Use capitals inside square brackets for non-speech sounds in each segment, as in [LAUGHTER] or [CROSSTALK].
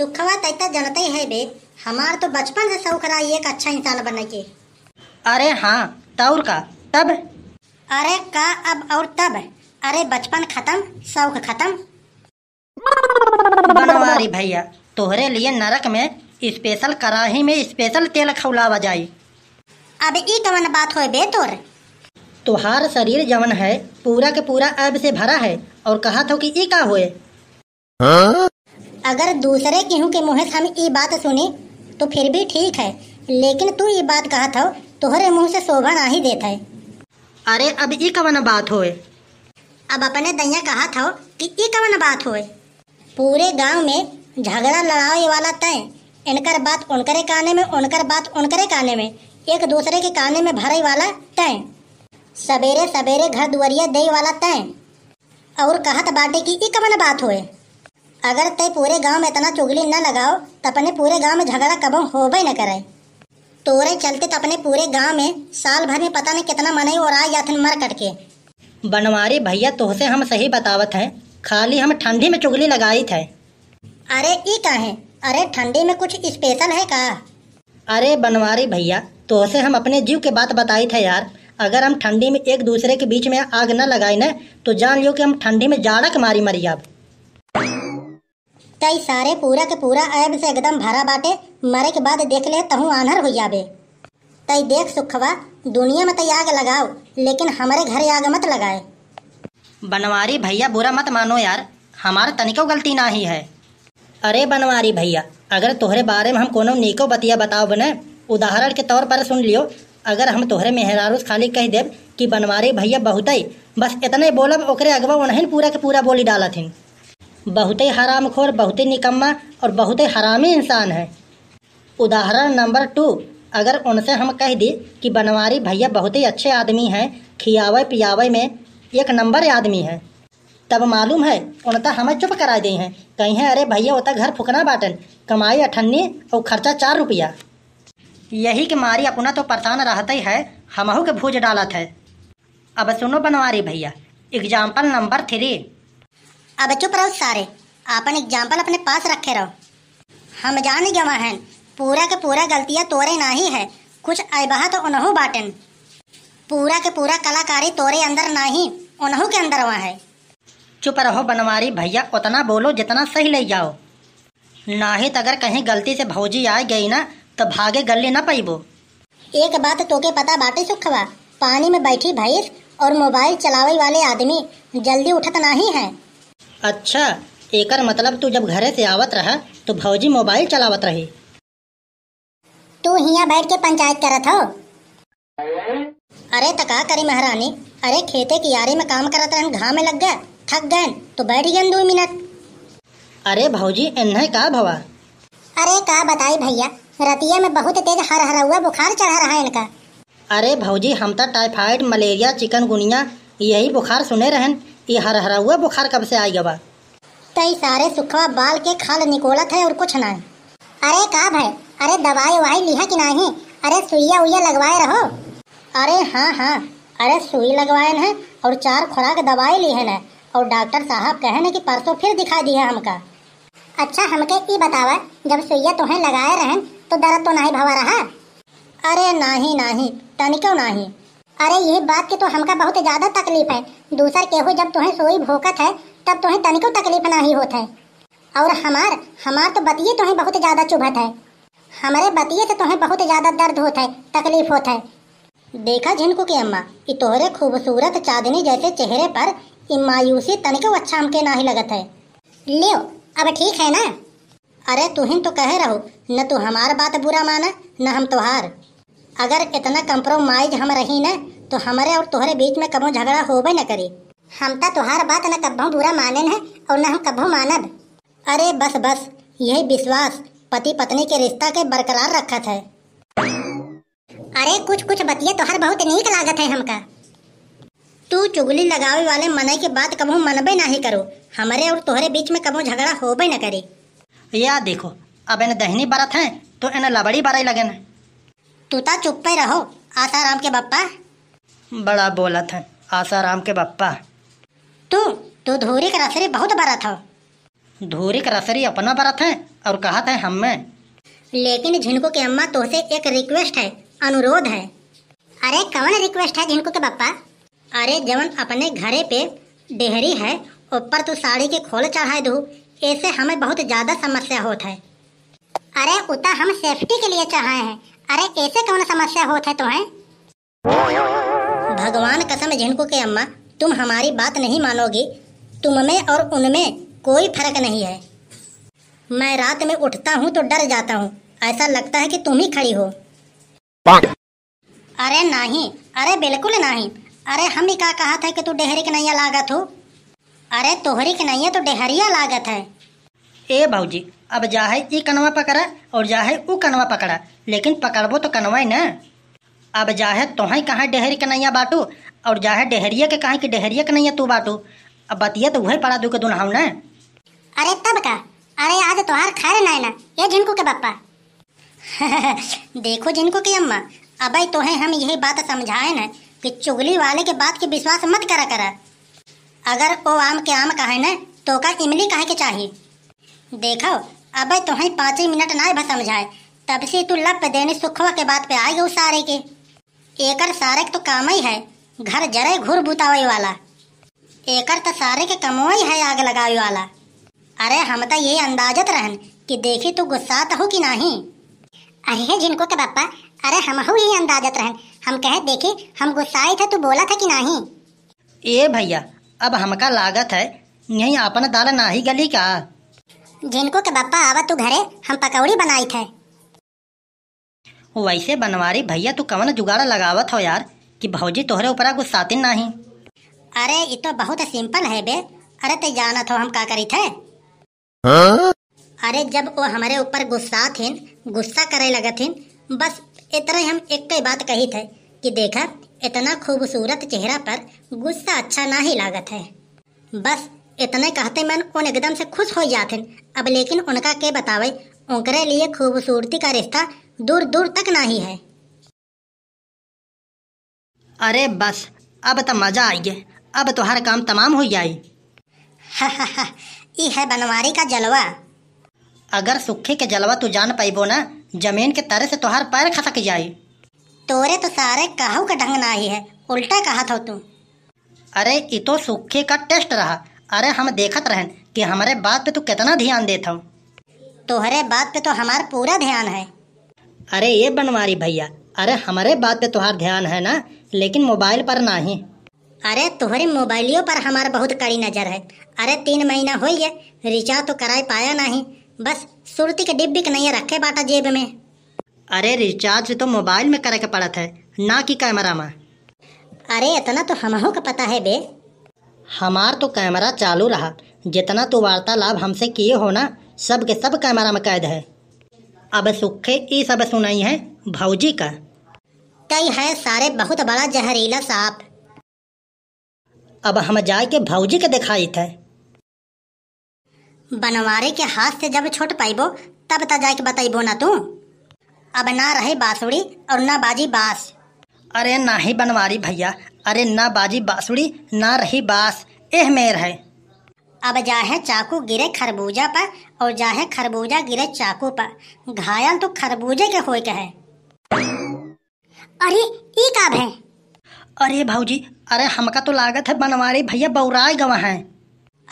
सुखवा तैता ही है बे हमार तो बचपन से शौक रहा एक अच्छा इंसान बनने के अरे हाँ तौर का तब अरे का अब और तब अरे बचपन खत्म शौक खत्म बनवारी भैया तोहरे लिए नरक में स्पेशल कराही में स्पेशल तेल खौलावा जाई अब ई कवन बात हो बे तोर तुहार शरीर जवन है पूरा के पूरा अब से भरा है और कहा था कि ई का हुए हाँ? अगर दूसरे केहू के मुँह से हम ये बात सुने तो फिर भी ठीक है लेकिन तू ये बात कहा था तुहरे मुँह से शोभा ना ही देता है अरे अब ये कवन बात हो अब अपने दैया कहा था कि ये कवन बात हो पूरे गांव में झगड़ा लड़ाई वाला तय इनकर बात उनकरे काने में उनकर बात उनकरे काने में एक दूसरे के काने में भरे वाला तय सवेरे सवेरे घर दुआरिया दे वाला तय और कहत बाटे कि ये कवन बात हो अगर ते पूरे गांव में इतना चुगली न लगाओ तो अपने पूरे गांव में झगड़ा हो भी न करे तोरे चलते तो अपने पूरे गांव में साल भर में पता नहीं कितना मनई और आए या मर कट बनवारी भैया तोहसे हम सही बतावत है खाली हम ठंडी में चुगली लगाई थे अरे ई का है अरे ठंडी में कुछ स्पेशल है का अरे बनवारी भैया तोहसे हम अपने जीव के बात बताई थे यार अगर हम ठंडी में एक दूसरे के बीच में आग न लगाई न तो जान लियो कि हम ठंडी में जाड़क मारी मरी अब कई सारे पूरा के पूरा ऐब से एकदम भरा बाटे मरे के बाद देख ले तहू आन्हर हो जाबे तई देख सुखवा दुनिया में तई आग लगाओ लेकिन हमारे घर आग मत लगाए बनवारी भैया बुरा मत मानो यार हमारा तनिको गलती ना ही है अरे बनवारी भैया अगर तोहरे बारे में हम कोनो निको बतिया बताओ बने उदाहरण के तौर पर सुन लियो अगर हम तोहरे मेहरारूस खाली कह देव कि बनवारी भैया बहुत ही बस इतने बोलब ओकरे अगवा उन्हें पूरा के पूरा बोली डाला थी बहुत ही हराम खोर बहुत ही निकम्मा और बहुत ही हरामी इंसान है उदाहरण नंबर टू अगर उनसे हम कह दें कि बनवारी भैया बहुत ही अच्छे आदमी हैं खियावे पियावे में एक नंबर आदमी है तब मालूम है उनता हमें चुप करा दी हैं कहीं है अरे भैया होता घर फुकना बाटन कमाई अठन्नी और खर्चा चार रुपया यही कि मारी अपना तो परेशान रहते ही है हमहू के भूज डालत है अब सुनो बनवारी भैया एग्जाम्पल नंबर थ्री अब चुप रहो सारे आपन एग्जाम्पल अपने पास रखे रहो हम जान गवा हैं पूरा के पूरा गलतियाँ तोरे ना ही है कुछ अबाह तो उनहू बाटन पूरा के पूरा कलाकारी तोरे अंदर ना ही उन्हों के अंदर वहाँ है चुप रहो बनवारी भैया उतना बोलो जितना सही ले जाओ ना ही तो अगर कहीं गलती से भौजी आ गई ना तो भागे गले ना पैबो एक बात तो के पता बाटे सुखवा पानी में बैठी भैंस और मोबाइल चलावे वाले आदमी जल्दी उठत नहीं है अच्छा एकर मतलब तू जब घरे से आवत रहा तो भौजी मोबाइल चलावत रही तू हिया बैठ के पंचायत करत हो अरे तका करी महारानी अरे खेते की यारी में काम करत रहन घाम में लग गए थक गए तो बैठ गए दो मिनट अरे भौजी इन्हें का भवा अरे का बताई भैया रतिया में बहुत तेज हर हरा हुआ बुखार चढ़ा रहा है इनका अरे भौजी हम तो टाइफाइड मलेरिया चिकनगुनिया यही बुखार सुने रहन ये हर हरा हुआ बुखार कब से आई बा तई सारे सुखवा बाल के खाल निकोलत है और कुछ ना है अरे का भाई अरे दवाई वाई लिया कि नहीं अरे सुइया उइया लगवाए रहो अरे हाँ हाँ अरे सुई लगवाए है और चार खुराक दवाई लिहन है और डॉक्टर साहब कहे न की परसों फिर दिखा दिए हमका अच्छा हमके ये बतावा जब सुइया तो लगाए रहन तो दर्द तो नहीं भवा रहा अरे नाही नाही टनिको नाही अरे ये बात के तो हमका बहुत ज्यादा तकलीफ है दूसर केहू जब तुम्हें सोई भोकत है तब तुम्हें तनिको तकलीफ ना ही होता है और हमार हमार तो बतिये तुम्हें बहुत ज्यादा चुभत है हमारे बतिये से तुम्हें बहुत ज्यादा दर्द होता है तकलीफ होता है देखा झिनकू की अम्मा ये तोहरे खूबसूरत चांदनी जैसे चेहरे पर मायूसी तनिको अच्छा हमके ना ही लगत है लियो अब ठीक है ना अरे तुहिन तो कह रहो न तू हमार बात बुरा माना न हम तुहार अगर इतना कम्प्रोमाइज हम रही न तो हमारे और तुम्हारे बीच में कबो झगड़ा होबे न करी हम तो तुहार बात न कब बुरा माने है और न हम कबो मानब अरे बस बस यही विश्वास पति पत्नी के रिश्ता के बरकरार रखा है अरे कुछ कुछ बतिये तोहर बहुत नीक लागत है हमका तू चुगली लगावे वाले मने के बात कबो मनबे ना ही करो हमारे और तुहरे बीच में कबो झगड़ा होबे न करे या देखो अब इन दहनी बरत है तो इन लबड़ी लगे ना तूता चुप पे रहो आसाराम के बप्पा बड़ा बोला था आसाराम के बप्पा तू तू धूरी का रसरी बहुत बड़ा था धूरी का रसरी अपना बड़ा था और कहा था हम में लेकिन झिनको की अम्मा तो से एक रिक्वेस्ट है अनुरोध है अरे कौन रिक्वेस्ट है झिनको के बप्पा अरे जवन अपने घरे पे डेहरी है ऊपर तू साड़ी के खोल चढ़ा दू ऐसे हमें बहुत ज़्यादा समस्या होता है अरे उता हम सेफ्टी के लिए चढ़ाए हैं अरे ऐसे कौन समस्या होता है तुम्हें है भगवान कसम झिंकू के अम्मा तुम हमारी बात नहीं मानोगी तुम में और उनमें कोई फर्क नहीं है मैं रात में उठता हूँ तो डर जाता हूँ ऐसा लगता है कि तुम ही खड़ी हो अरे नहीं अरे बिल्कुल नहीं अरे हम ही का कहा था कि तू डेहरी के नैया लागत हो अरे तोहरी के नैया तो डेहरिया लागत है ए भाजी अब जाहे ई कनवा पकड़ा और जाहे ऊ कनवा पकड़ा लेकिन पकड़बो तो कनवाए ना अब जाहे तोहें कहाँ डेहरी कन्हैया बाटू और जाहे डेहरिया के कहाँ कि डेहरिया कन्हैया तू बाटू अब बतिया तो वही पड़ा दू के दुनहाऊ ना अरे तब का अरे आज तोहार खा रहे ना ये जिनको के पप्पा [LAUGHS] देखो जिनको की अम्मा अब तोहें हम यही बात समझाए ना कि चुगली वाले के बात के विश्वास मत करा करा अगर वो आम के आम का है न तो का इमली कहे के चाहिए देखो अब तोहें पाँच मिनट ना भा समझाए तब से तू लप देने सुखवा के बात पे आ गयो सारे के एकर सारे के तो काम ही है घर जरे घुर बुतावे वाला एकर तो सारे के कमो ही है आग लगावे वाला अरे हम तो ये अंदाजत रहन कि देखी तू गुस्सा तो हो कि नहीं अरे जिनको के पापा अरे हम हो ये अंदाजत रहन हम कहे देखे हम गुस्साए थे तू बोला था कि नहीं ए भैया अब हमका लागत है यही अपन दाल ना ही गली का जिनको के पापा आवा तू घरे हम पकौड़ी बनाई थे वैसे बनवारी भैया तू कवन जुगाड़ा लगावत हो यार कि भौजी तोहरे ऊपर गुस्साते नही अरे ये तो बहुत सिंपल है बे अरे ते जाना तो हम का करी थे हाँ? अरे जब वो हमारे ऊपर गुस्सा थी गुस्सा करे लगथिन बस इतना हम एक कई बात कही थे कि देखा इतना खूबसूरत चेहरा पर गुस्सा अच्छा ना ही लागत है बस इतने कहते मन उन एकदम से खुश हो जाते अब लेकिन उनका के बतावे उनके लिए खूबसूरती का रिश्ता दूर दूर तक नहीं है अरे बस अब तो मजा आई है अब तो हर काम तमाम हो जाए ये [LAUGHS] है बनवारी का जलवा अगर सुखे के जलवा तू जान पाईबो ना जमीन के तरे से तोहर पैर खसक जाए तोरे तो सारे कहू का ढंग ना ही है उल्टा कहा था तू अरे ये तो सुखे का टेस्ट रहा अरे हम देखत रहन कि हमारे बात पे तू कितना ध्यान देता हूँ तोहरे बात पे तो हमारा पूरा ध्यान है अरे ये बनवारी भैया अरे हमारे बात पे तुम्हार ध्यान है ना लेकिन मोबाइल पर ना ही अरे तुम्हारे मोबाइलियों पर हमारा बहुत कड़ी नज़र है अरे तीन महीना हो गया रिचार्ज तो कराए पाया नहीं बस सुरती के डिब्बी के नहीं रखे बाटा जेब में अरे रिचार्ज तो मोबाइल में करे के पड़त है ना कि कैमरा में अरे इतना तो हम का पता है बे हमार तो कैमरा चालू रहा जितना तू तो वार्तालाप हमसे किए हो ना सब के सब कैमरा में कैद है अब सुखे ई सब सुनाई है भौजी का कई है सारे बहुत बड़ा जहरीला सांप अब हम जाए के भौजी के दिखाई थे बनवारे के हाथ से जब छोट पाइबो तब तक तो जाके बताइबो ना तू अब ना रहे बासुड़ी और ना बाजी बास अरे ना ही बनवारी भैया अरे ना बाजी बासुड़ी ना रही बास एह मेर है अब जाहे चाकू गिरे खरबूजा पर और जाहे खरबूजा गिरे चाकू पर घायल तो खरबूजे के हो है अरे ये का है अरे भाजी अरे हमका तो लागत है बनवारी भैया बौराय गवा है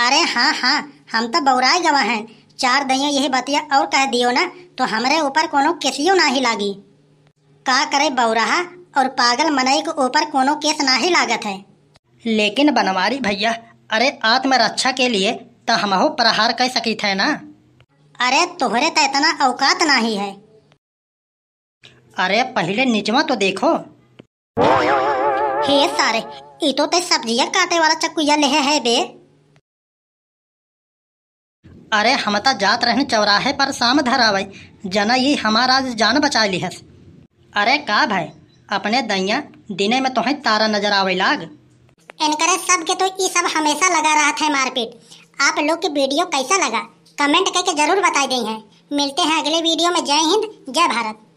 अरे हाँ हाँ हम तो बौराय गवा है चार दैया यही बतिया और कह दियो ना तो हमारे ऊपर कोनो केसियो ना ही लागी का करे बौराहा और पागल मनई के ऊपर कोनो केस ना ही लागत है लेकिन बनवारी भैया अरे आत्मरक्षा के लिए तो हम प्रहार कर सकी थे ना अरे तोहरे तो इतना औकात नहीं है अरे पहले निचवा तो देखो हे सारे ये तो सब्जियां काटे वाला चकुया ले है बे अरे हम तो जात रहने चौराहे पर शाम भाई जना ये हमारा जान बचा ली है अरे का भाई अपने दैया दिने में तुहे तो तारा नजर आवे लाग इनकरे सब के तो ये सब हमेशा लगा रहा था मारपीट आप लोग की वीडियो कैसा लगा कमेंट करके जरूर बताई देंगे मिलते हैं अगले वीडियो में जय हिंद जय भारत